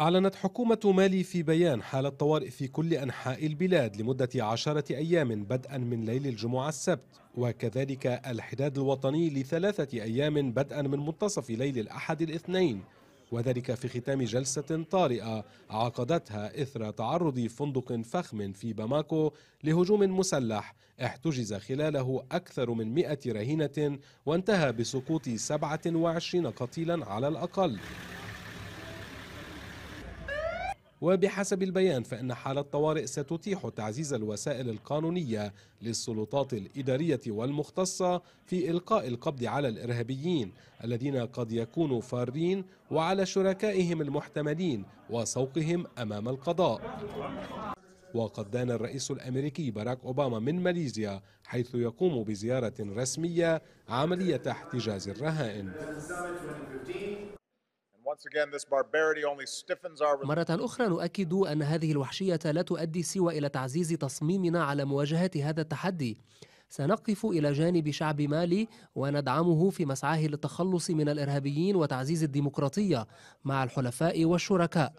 أعلنت حكومة مالي في بيان حالة طوارئ في كل أنحاء البلاد لمدة عشرة أيام بدءا من ليل الجمعة السبت وكذلك الحداد الوطني لثلاثة أيام بدءا من منتصف ليل الأحد الاثنين وذلك في ختام جلسة طارئة عقدتها إثر تعرض فندق فخم في باماكو لهجوم مسلح احتجز خلاله أكثر من 100 رهينة وانتهى بسقوط 27 قتيلا على الأقل وبحسب البيان فإن حالة الطوارئ ستتيح تعزيز الوسائل القانونية للسلطات الإدارية والمختصة في إلقاء القبض على الإرهابيين الذين قد يكونوا فارين وعلى شركائهم المحتملين وسوقهم أمام القضاء وقد دان الرئيس الأمريكي باراك أوباما من ماليزيا حيث يقوم بزيارة رسمية عملية احتجاز الرهائن مرة أخرى نؤكد أن هذه الوحشية لا تؤدي سوى إلى تعزيز تصميمنا على مواجهة هذا التحدي سنقف إلى جانب شعب مالي وندعمه في مسعاه للتخلص من الإرهابيين وتعزيز الديمقراطية مع الحلفاء والشركاء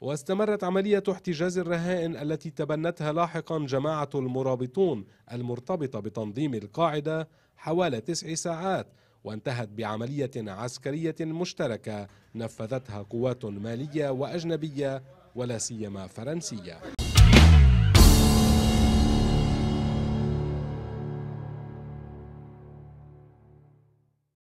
واستمرت عملية احتجاز الرهائن التي تبنتها لاحقا جماعة المرابطون المرتبطة بتنظيم القاعدة حوالي تسع ساعات وانتهت بعملية عسكرية مشتركة نفذتها قوات مالية وأجنبية ولا سيما فرنسية